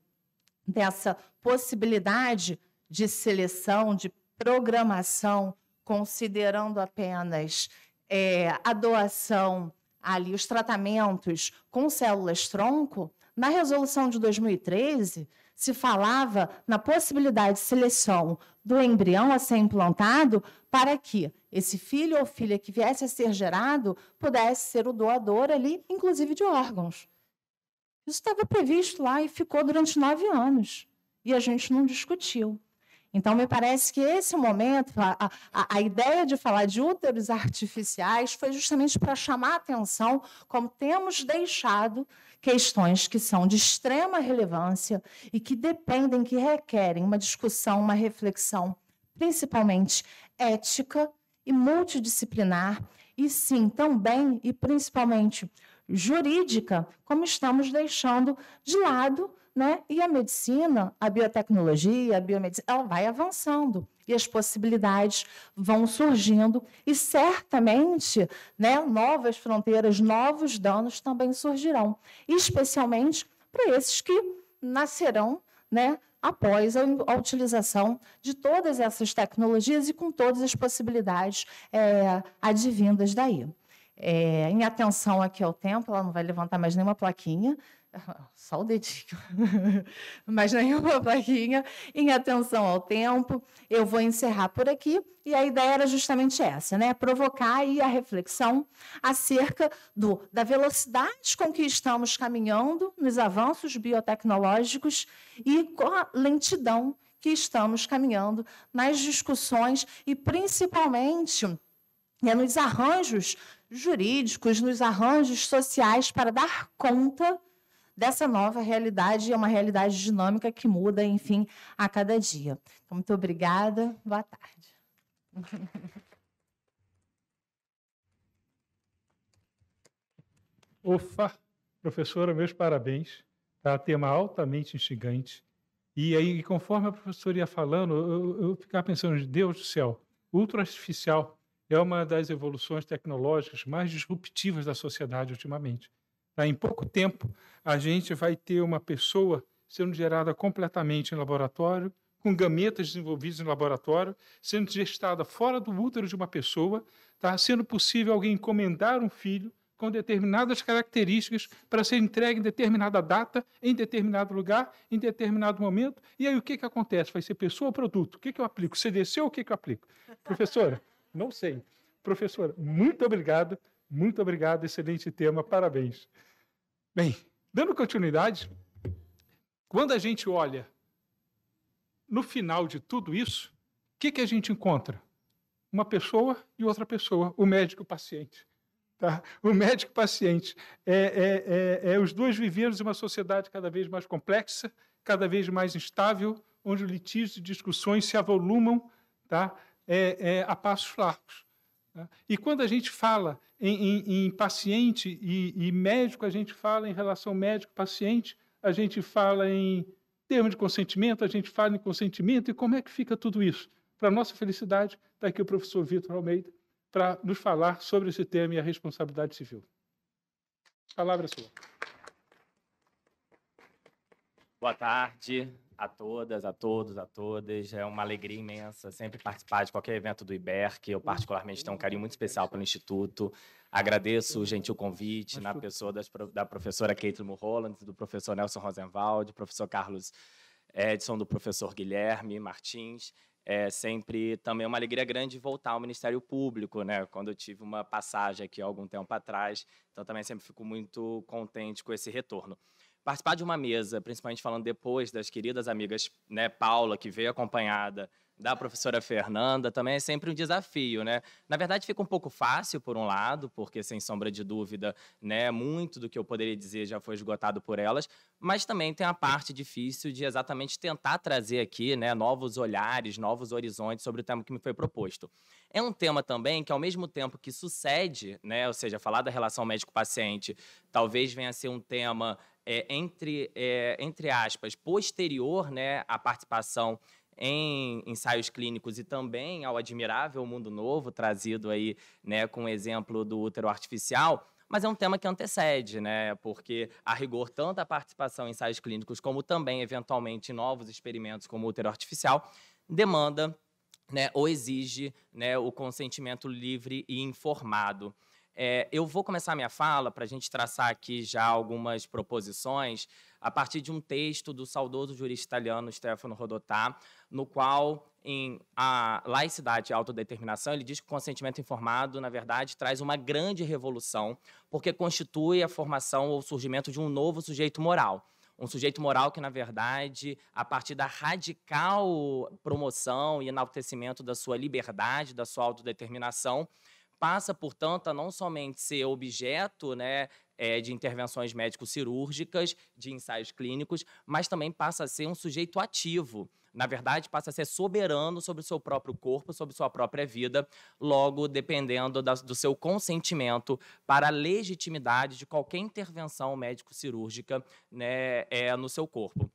dessa possibilidade de seleção, de programação, considerando apenas é, a doação ali, os tratamentos com células tronco, na resolução de 2013, se falava na possibilidade de seleção do embrião a ser implantado para que esse filho ou filha que viesse a ser gerado pudesse ser o doador ali, inclusive de órgãos. Isso estava previsto lá e ficou durante nove anos. E a gente não discutiu. Então, me parece que esse momento, a, a, a, ideia de falar de úteros artificiais foi justamente para chamar a atenção como temos deixado questões que são de extrema relevância e que dependem, que requerem uma discussão, uma reflexão, principalmente ética e multidisciplinar, e sim também e principalmente jurídica, como estamos deixando de lado, né? E a medicina, a biotecnologia, a biomedicina, ela vai avançando e as possibilidades vão surgindo e certamente, né, novas fronteiras, novos danos também surgirão, especialmente para esses que nascerão, né, após a, a, utilização de todas essas tecnologias e com todas as possibilidades é, advindas daí. É, em atenção aqui ao tempo, ela não vai levantar mais nenhuma plaquinha, só o dedinho, mas nenhuma plaquinha, em atenção ao tempo. Eu vou encerrar por aqui. E a ideia era justamente essa, né? Provocar aí a reflexão acerca do, da velocidade com que estamos caminhando nos avanços biotecnológicos e com a lentidão que estamos caminhando nas discussões e principalmente né, nos arranjos jurídicos, nos arranjos sociais para dar conta dessa nova realidade, é uma realidade dinâmica que muda, enfim, a cada dia. Então, muito obrigada, boa tarde. Ufa, professora, meus parabéns. Tá? Tema altamente instigante. E aí, conforme a professora ia falando, eu, eu ficava pensando, Deus do céu, ultra artificial é uma das evoluções tecnológicas mais disruptivas da sociedade ultimamente. Tá, em pouco tempo, a gente vai ter uma pessoa sendo gerada completamente em laboratório, com gametas desenvolvidas em laboratório, sendo gestada fora do útero de uma pessoa, tá? sendo possível alguém encomendar um filho com determinadas características para ser entregue em determinada data, em determinado lugar, em determinado momento. E aí o que, que acontece? Vai ser pessoa ou produto? O que, que eu aplico? CDC ou o que, que eu aplico? Professora, não sei. Professora, muito obrigado muito obrigado, excelente tema, parabéns. Bem, dando continuidade, quando a gente olha no final de tudo isso, o que, que a gente encontra? Uma pessoa e outra pessoa, o médico e o paciente. Tá? O médico e o paciente. É, é, é, é os dois vivemos em uma sociedade cada vez mais complexa, cada vez mais instável, onde litígios e discussões se avolumam tá? é, é a passos largos. Né? E quando a gente fala em, em, em paciente e, e, médico, a gente fala em relação médico-paciente, a gente fala em termo de consentimento, a gente fala em consentimento, e como é que fica tudo isso? Para nossa felicidade, está aqui o professor Vitor Almeida para nos falar sobre esse tema e a responsabilidade civil. Palavra sua. Boa tarde a todas, a todos, a todas. É uma alegria imensa sempre participar de qualquer evento do IBERC. eu particularmente tenho um carinho muito especial pelo Instituto. Agradeço o gentil convite na pessoa das, da professora Caitlin Mulholland, do professor Nelson Rosenwald, do professor Carlos Edson, do professor Guilherme Martins. É sempre também uma alegria grande voltar ao Ministério Público, né? Quando eu tive uma passagem aqui há algum tempo atrás, então também sempre fico muito contente com esse retorno participar de uma mesa, principalmente falando depois das queridas amigas, né, Paula, que veio acompanhada da professora Fernanda, também é sempre um desafio, né? Na verdade, fica um pouco fácil, por um lado, porque, sem sombra de dúvida, né, muito do que eu poderia dizer já foi esgotado por elas, mas também tem a parte difícil de exatamente tentar trazer aqui, né, novos olhares, novos horizontes sobre o tema que me foi proposto. É um tema também que, ao mesmo tempo que sucede, né, ou seja, falar da relação médico-paciente, talvez venha a ser um tema é, entre, é, entre aspas, posterior né, à participação em ensaios clínicos e também ao admirável mundo novo trazido aí, né, com o exemplo do útero artificial, mas é um tema que antecede, né? Porque a rigor tanto a participação em ensaios clínicos como também eventualmente novos experimentos como útero artificial demanda, né, ou exige, né, o consentimento livre e informado. É, eu vou começar a minha fala para a gente traçar aqui já algumas proposições a partir de um texto do saudoso jurista italiano Stefano Rodotà, no qual, em a laicidade e autodeterminação, ele diz que o consentimento informado, na verdade, traz uma grande revolução, porque constitui a formação ou surgimento de um novo sujeito moral um sujeito moral que, na verdade, a partir da radical promoção e enaltecimento da sua liberdade, da sua autodeterminação, passa, portanto, a não somente ser objeto né, é, de intervenções médico-cirúrgicas, de ensaios clínicos, mas também passa a ser um sujeito ativo. Na verdade, passa a ser soberano sobre o seu próprio corpo, sobre sua própria vida, logo dependendo da, do seu consentimento para a legitimidade de qualquer intervenção médico-cirúrgica né, é, no seu corpo.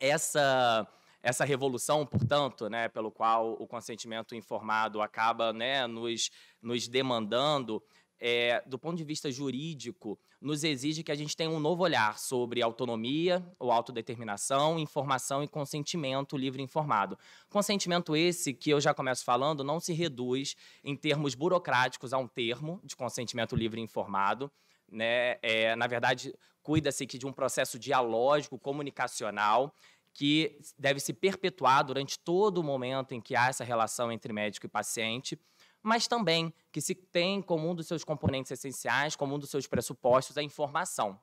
Essa essa revolução, portanto, né, pelo qual o consentimento informado acaba né, nos, nos demandando, é, do ponto de vista jurídico, nos exige que a gente tenha um novo olhar sobre autonomia ou autodeterminação, informação e consentimento livre e informado. Consentimento esse, que eu já começo falando, não se reduz em termos burocráticos a um termo de consentimento livre e informado. Né? É, na verdade, cuida-se aqui de um processo dialógico, comunicacional, que deve se perpetuar durante todo o momento em que há essa relação entre médico e paciente, mas também que se tem como um dos seus componentes essenciais, como um dos seus pressupostos, a informação.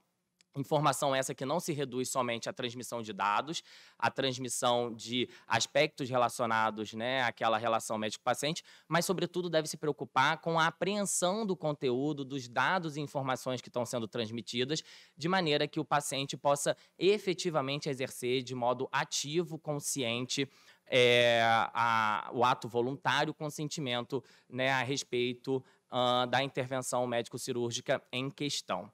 Informação essa que não se reduz somente à transmissão de dados, à transmissão de aspectos relacionados né, àquela relação médico-paciente, mas, sobretudo, deve se preocupar com a apreensão do conteúdo, dos dados e informações que estão sendo transmitidas, de maneira que o paciente possa efetivamente exercer de modo ativo, consciente, é, a, o ato voluntário, consentimento né, a respeito uh, da intervenção médico-cirúrgica em questão.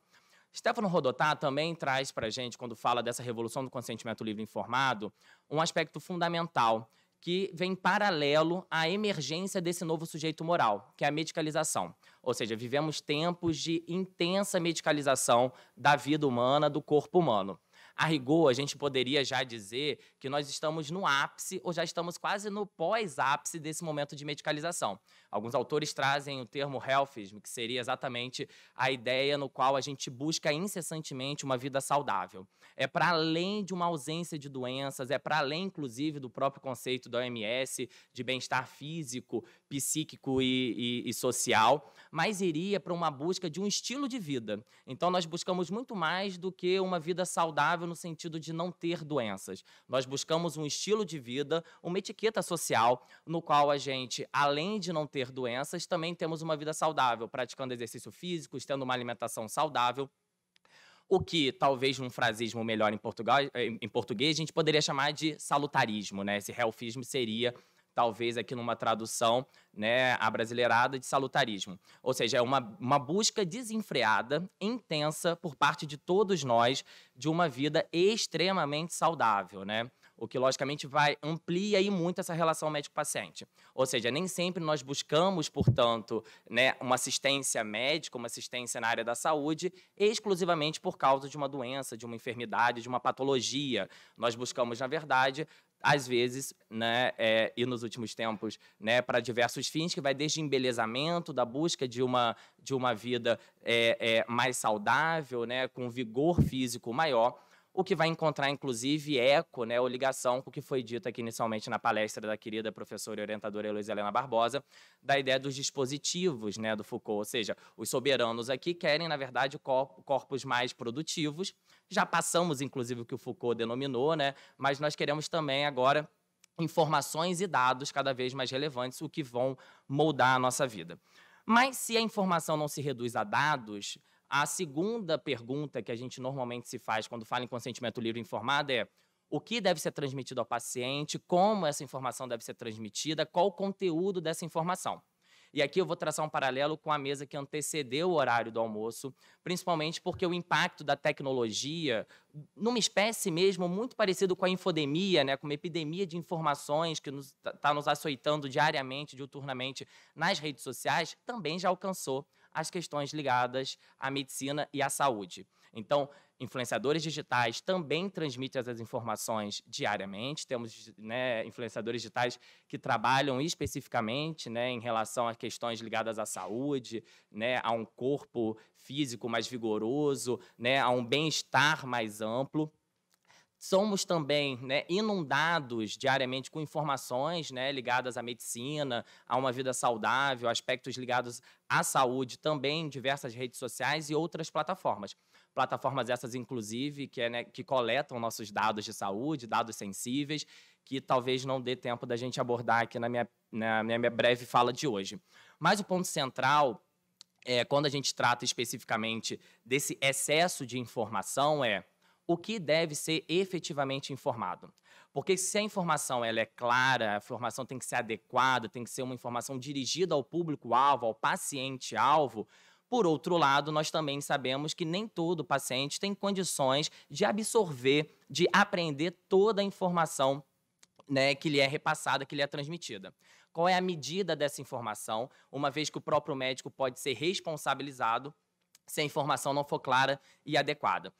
Stefano Rodotá também traz para a gente, quando fala dessa revolução do consentimento livre informado, um aspecto fundamental que vem paralelo à emergência desse novo sujeito moral, que é a medicalização. Ou seja, vivemos tempos de intensa medicalização da vida humana, do corpo humano. A rigor, a gente poderia já dizer que nós estamos no ápice ou já estamos quase no pós-ápice desse momento de medicalização. Alguns autores trazem o termo healthism, que seria exatamente a ideia no qual a gente busca incessantemente uma vida saudável. É para além de uma ausência de doenças, é para além, inclusive, do próprio conceito da OMS de bem-estar físico, psíquico e, e, e social, mas iria para uma busca de um estilo de vida. Então, nós buscamos muito mais do que uma vida saudável no sentido de não ter doenças. Nós buscamos um estilo de vida, uma etiqueta social, no qual a gente, além de não ter doenças, também temos uma vida saudável, praticando exercício físico, tendo uma alimentação saudável. O que, talvez num frasismo melhor em, Portugal, eh, em português, a gente poderia chamar de salutarismo, né? Esse healthismo seria talvez aqui numa tradução né, abrasileirada de salutarismo. Ou seja, é uma, uma busca desenfreada, intensa, por parte de todos nós, de uma vida extremamente saudável. Né? o que logicamente vai amplia muito essa relação médico-paciente. Ou seja, nem sempre nós buscamos, portanto, né, uma assistência médica, uma assistência na área da saúde, exclusivamente por causa de uma doença, de uma enfermidade, de uma patologia. Nós buscamos, na verdade, às vezes, né, é, e nos últimos tempos, né, para diversos fins, que vai desde embelezamento, da busca de uma, de uma vida é, é, mais saudável, né, com vigor físico maior, o que vai encontrar, inclusive, eco, né, ou ligação com o que foi dito aqui inicialmente na palestra da querida professora e orientadora Heloísa Helena Barbosa, da ideia dos dispositivos né, do Foucault. Ou seja, os soberanos aqui querem, na verdade, corpos mais produtivos. Já passamos, inclusive, o que o Foucault denominou, né, mas nós queremos também agora informações e dados cada vez mais relevantes, o que vão moldar a nossa vida. Mas se a informação não se reduz a dados, a segunda pergunta que a gente normalmente se faz quando fala em consentimento livre informado é o que deve ser transmitido ao paciente, como essa informação deve ser transmitida, qual o conteúdo dessa informação. E aqui eu vou traçar um paralelo com a mesa que antecedeu o horário do almoço, principalmente porque o impacto da tecnologia, numa espécie mesmo muito parecido com a infodemia, né, com uma epidemia de informações que está nos, tá, tá nos açoitando diariamente, diuturnamente nas redes sociais, também já alcançou as questões ligadas à medicina e à saúde. Então, influenciadores digitais também transmitem essas informações diariamente. Temos né, influenciadores digitais que trabalham especificamente né, em relação a questões ligadas à saúde, né, a um corpo físico mais vigoroso, né, a um bem-estar mais amplo somos também né, inundados diariamente com informações né, ligadas à medicina, a uma vida saudável, aspectos ligados à saúde, também em diversas redes sociais e outras plataformas. Plataformas essas, inclusive, que, é, né, que coletam nossos dados de saúde, dados sensíveis, que talvez não dê tempo da gente abordar aqui na minha, na minha breve fala de hoje. Mas o ponto central, é, quando a gente trata especificamente desse excesso de informação, é o que deve ser efetivamente informado. Porque se a informação ela é clara, a informação tem que ser adequada, tem que ser uma informação dirigida ao público-alvo, ao paciente-alvo, por outro lado, nós também sabemos que nem todo paciente tem condições de absorver, de aprender toda a informação né, que lhe é repassada, que lhe é transmitida. Qual é a medida dessa informação, uma vez que o próprio médico pode ser responsabilizado se a informação não for clara e adequada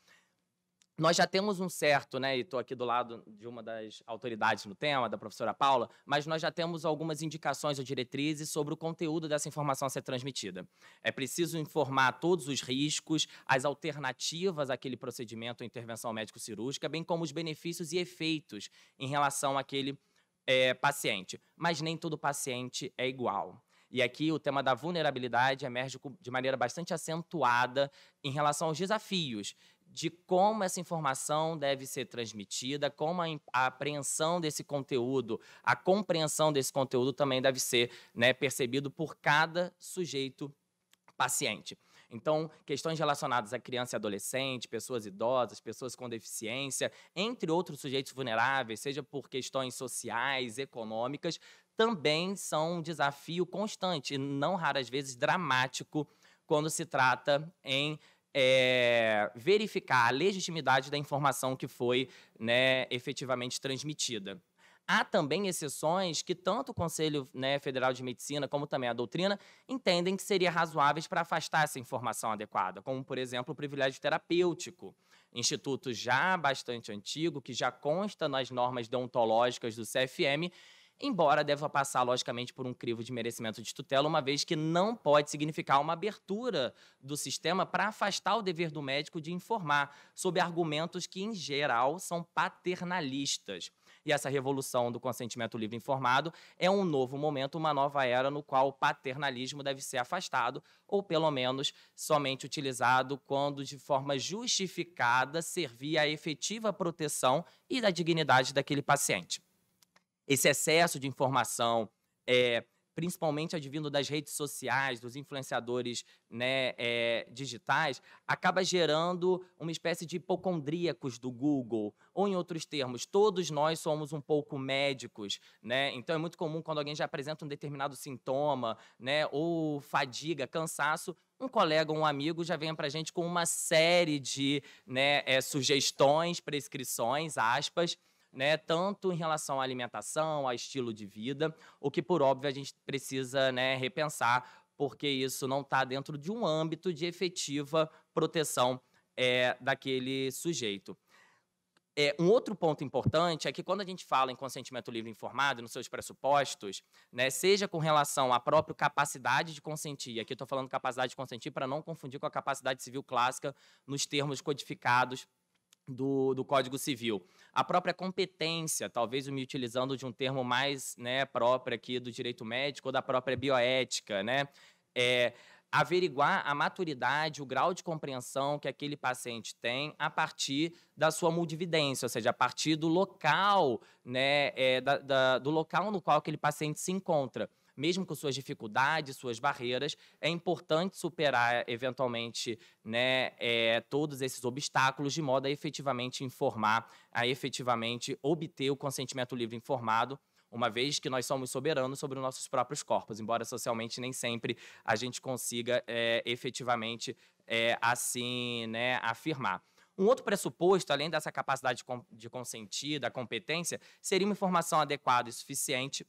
nós já temos um certo, né, e estou aqui do lado de uma das autoridades no tema, da professora Paula, mas nós já temos algumas indicações ou diretrizes sobre o conteúdo dessa informação a ser transmitida. É preciso informar todos os riscos, as alternativas àquele procedimento ou intervenção médico-cirúrgica, bem como os benefícios e efeitos em relação àquele é, paciente. Mas nem todo paciente é igual. E aqui o tema da vulnerabilidade emerge de maneira bastante acentuada em relação aos desafios de como essa informação deve ser transmitida, como a, apreensão desse conteúdo, a compreensão desse conteúdo também deve ser né, percebido por cada sujeito paciente. Então, questões relacionadas a criança e adolescente, pessoas idosas, pessoas com deficiência, entre outros sujeitos vulneráveis, seja por questões sociais, econômicas, também são um desafio constante, não raras vezes dramático, quando se trata em é, verificar a legitimidade da informação que foi né, efetivamente transmitida. Há também exceções que tanto o Conselho né, Federal de Medicina como também a doutrina entendem que seria razoáveis para afastar essa informação adequada, como, por exemplo, o privilégio terapêutico, instituto já bastante antigo, que já consta nas normas deontológicas do CFM embora deva passar, logicamente, por um crivo de merecimento de tutela, uma vez que não pode significar uma abertura do sistema para afastar o dever do médico de informar, sob argumentos que, em geral, são paternalistas. E essa revolução do consentimento livre informado é um novo momento, uma nova era no qual o paternalismo deve ser afastado, ou pelo menos somente utilizado quando de forma justificada servir à efetiva proteção e da dignidade daquele paciente esse excesso de informação, é, principalmente advindo das redes sociais, dos influenciadores né, é, digitais, acaba gerando uma espécie de hipocondríacos do Google. Ou, em outros termos, todos nós somos um pouco médicos. Né? Então, é muito comum quando alguém já apresenta um determinado sintoma, né, ou fadiga, cansaço, um colega, ou um amigo já vem para a gente com uma série de né, é, sugestões, prescrições, aspas, né? Tanto em relação à alimentação, ao estilo de vida, o que por óbvio a gente precisa, né, repensar, porque isso não está dentro de um âmbito de efetiva proteção é, daquele sujeito. É, um outro ponto importante é que quando a gente fala em consentimento livre informado, nos seus pressupostos, né, seja com relação à própria capacidade de consentir, aqui estou falando capacidade de consentir para não confundir com a capacidade civil clássica nos termos codificados do, do Código Civil. A própria competência, talvez me utilizando de um termo mais né, próprio aqui do direito médico ou da própria bioética, né? É, averiguar a maturidade, o grau de compreensão que aquele paciente tem a partir da sua multividência, ou seja, a partir do local, né, é, da, da, do local no qual aquele paciente se encontra mesmo com suas dificuldades, suas barreiras, é importante superar eventualmente né, é, todos esses obstáculos de modo a efetivamente informar, a efetivamente obter o consentimento livre informado uma vez que nós somos soberanos sobre os nossos próprios corpos, embora socialmente nem sempre a gente consiga é, efetivamente é, assim né, afirmar. Um outro pressuposto, além dessa capacidade de consentir, da competência, seria uma informação adequada e suficiente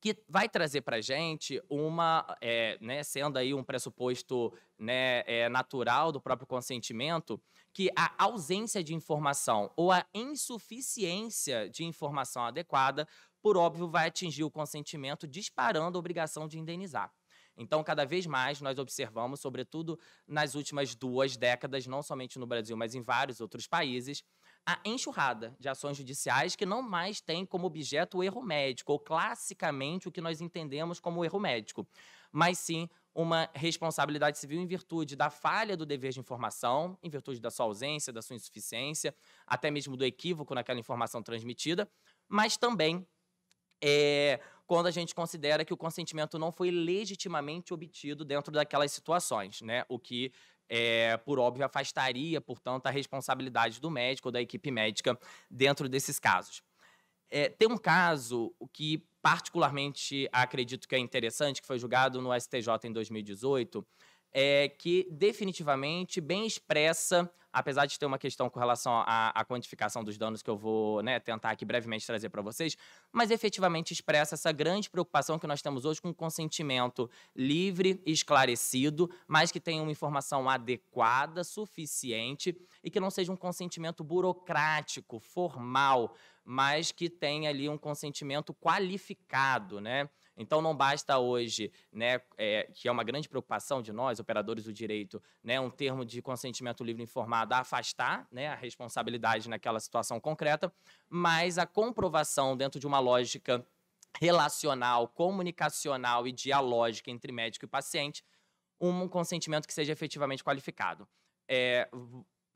que vai trazer para gente uma, é, né, sendo aí um pressuposto né, é, natural do próprio consentimento, que a ausência de informação ou a insuficiência de informação adequada, por óbvio, vai atingir o consentimento, disparando a obrigação de indenizar. Então, cada vez mais nós observamos, sobretudo nas últimas duas décadas, não somente no Brasil, mas em vários outros países, a enxurrada de ações judiciais que não mais tem como objeto o erro médico, ou classicamente o que nós entendemos como erro médico, mas sim uma responsabilidade civil em virtude da falha do dever de informação, em virtude da sua ausência, da sua insuficiência, até mesmo do equívoco naquela informação transmitida, mas também é, quando a gente considera que o consentimento não foi legitimamente obtido dentro daquelas situações, né? O que é, por óbvio, afastaria, portanto, a responsabilidade do médico ou da equipe médica dentro desses casos. É, tem um caso que, particularmente, acredito que é interessante, que foi julgado no STJ em 2018, é, que definitivamente bem expressa apesar de ter uma questão com relação à, à quantificação dos danos que eu vou né, tentar aqui brevemente trazer para vocês, mas efetivamente expressa essa grande preocupação que nós temos hoje com consentimento livre, esclarecido, mas que tenha uma informação adequada, suficiente e que não seja um consentimento burocrático, formal, mas que tem ali um consentimento qualificado, né? Então não basta hoje, né, é, que é uma grande preocupação de nós, operadores do direito, né, um termo de consentimento livre informado a afastar né, a responsabilidade naquela situação concreta, mas a comprovação dentro de uma lógica relacional, comunicacional e dialógica entre médico e paciente, um consentimento que seja efetivamente qualificado. É,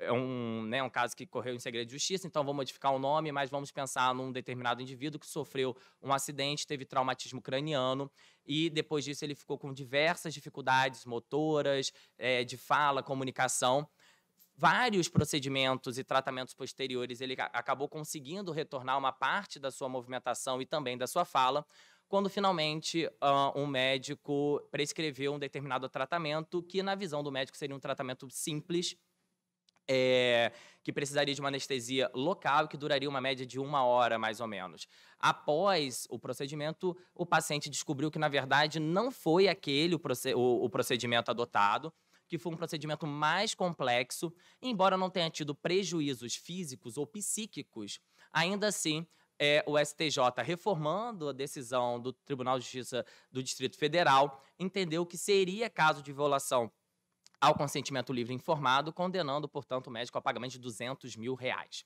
é um, né, um caso que correu em segredo de justiça, então vou modificar o nome, mas vamos pensar num determinado indivíduo que sofreu um acidente, teve traumatismo craniano, e depois disso ele ficou com diversas dificuldades motoras, é, de fala, comunicação. Vários procedimentos e tratamentos posteriores, ele acabou conseguindo retornar uma parte da sua movimentação e também da sua fala, quando finalmente um médico prescreveu um determinado tratamento que, na visão do médico, seria um tratamento simples é, que precisaria de uma anestesia local, que duraria uma média de uma hora, mais ou menos. Após o procedimento, o paciente descobriu que, na verdade, não foi aquele o procedimento adotado, que foi um procedimento mais complexo, embora não tenha tido prejuízos físicos ou psíquicos, ainda assim é, o STJ, reformando a decisão do Tribunal de Justiça do Distrito Federal, entendeu que seria caso de violação ao consentimento livre informado, condenando, portanto, o médico a pagamento de 200 mil reais.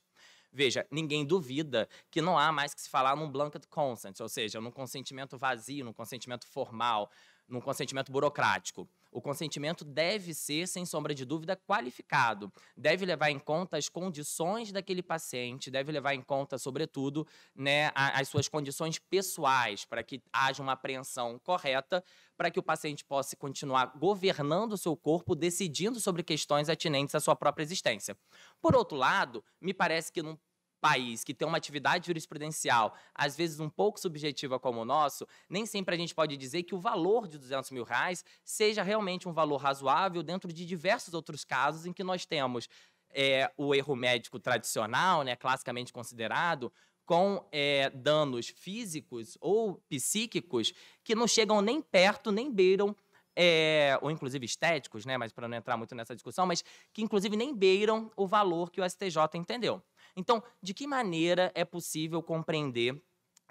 Veja, ninguém duvida que não há mais que se falar num blanket consent, ou seja, num consentimento vazio, num consentimento formal, num consentimento burocrático. O consentimento deve ser, sem sombra de dúvida, qualificado. Deve levar em conta as condições daquele paciente, deve levar em conta, sobretudo, né, as suas condições pessoais, para que haja uma apreensão correta, para que o paciente possa continuar governando o seu corpo, decidindo sobre questões atinentes à sua própria existência. Por outro lado, me parece que num país que tem uma atividade jurisprudencial, às vezes um pouco subjetiva como o nosso, nem sempre a gente pode dizer que o valor de 200 mil reais seja realmente um valor razoável dentro de diversos outros casos em que nós temos é, o erro médico tradicional, né, classicamente considerado, com é, danos físicos ou psíquicos que não chegam nem perto, nem beiram é, ou inclusive estéticos, né? Mas para não entrar muito nessa discussão, mas que inclusive nem beiram o valor que o STJ entendeu. Então, de que maneira é possível compreender,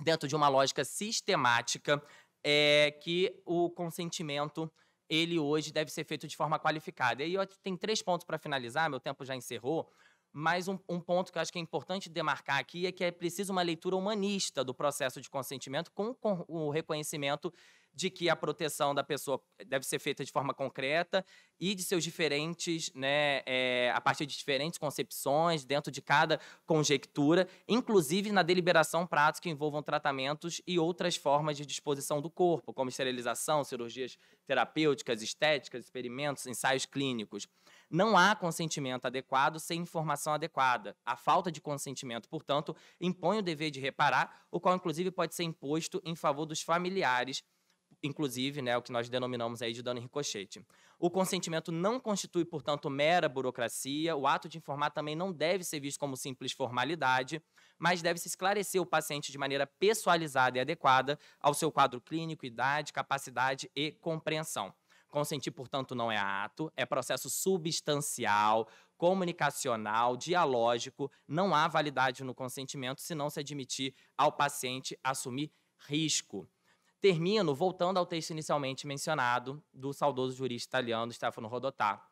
dentro de uma lógica sistemática, é, que o consentimento ele hoje deve ser feito de forma qualificada. E aí eu tenho três pontos para finalizar, meu tempo já encerrou, mas um, um, ponto que eu acho que é importante demarcar aqui é que é preciso uma leitura humanista do processo de consentimento com, com o reconhecimento de que a proteção da pessoa deve ser feita de forma concreta e de seus diferentes, né, é, a partir de diferentes concepções, dentro de cada conjectura, inclusive na deliberação pratos que envolvam tratamentos e outras formas de disposição do corpo, como esterilização, cirurgias terapêuticas, estéticas, experimentos, ensaios clínicos. Não há consentimento adequado sem informação adequada. A falta de consentimento, portanto, impõe o dever de reparar, o qual, inclusive, pode ser imposto em favor dos familiares inclusive, né, o que nós denominamos aí de dano em ricochete. O consentimento não constitui, portanto, mera burocracia. O ato de informar também não deve ser visto como simples formalidade, mas deve-se esclarecer o paciente de maneira pessoalizada e adequada ao seu quadro clínico, idade, capacidade e compreensão. Consentir, portanto, não é ato, é processo substancial, comunicacional, dialógico. Não há validade no consentimento se não se admitir ao paciente assumir risco termino voltando ao texto inicialmente mencionado do saudoso jurista italiano Stefano Rodotà,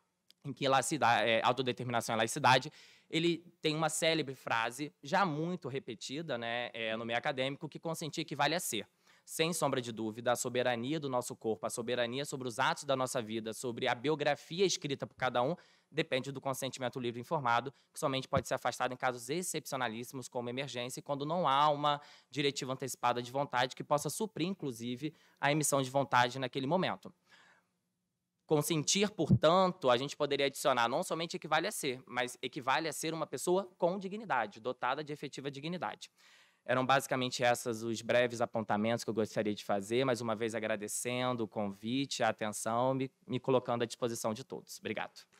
em que laicidade, é, autodeterminação e é laicidade, ele tem uma célebre frase, já muito repetida né, é, no meio acadêmico, que consentir equivale a ser. Sem sombra de dúvida, a soberania do nosso corpo, a soberania sobre os atos da nossa vida, sobre a biografia escrita por cada um, depende do consentimento livre informado, que somente pode ser afastado em casos excepcionalíssimos, como emergência, quando não há uma diretiva antecipada de vontade que possa suprir, inclusive, a emissão de vontade naquele momento. Consentir, portanto, a gente poderia adicionar não somente equivale a ser, mas equivale a ser uma pessoa com dignidade, dotada de efetiva dignidade. Eram basicamente essas os breves apontamentos que eu gostaria de fazer. Mais uma vez agradecendo o convite, a atenção, me, me colocando à disposição de todos. Obrigado.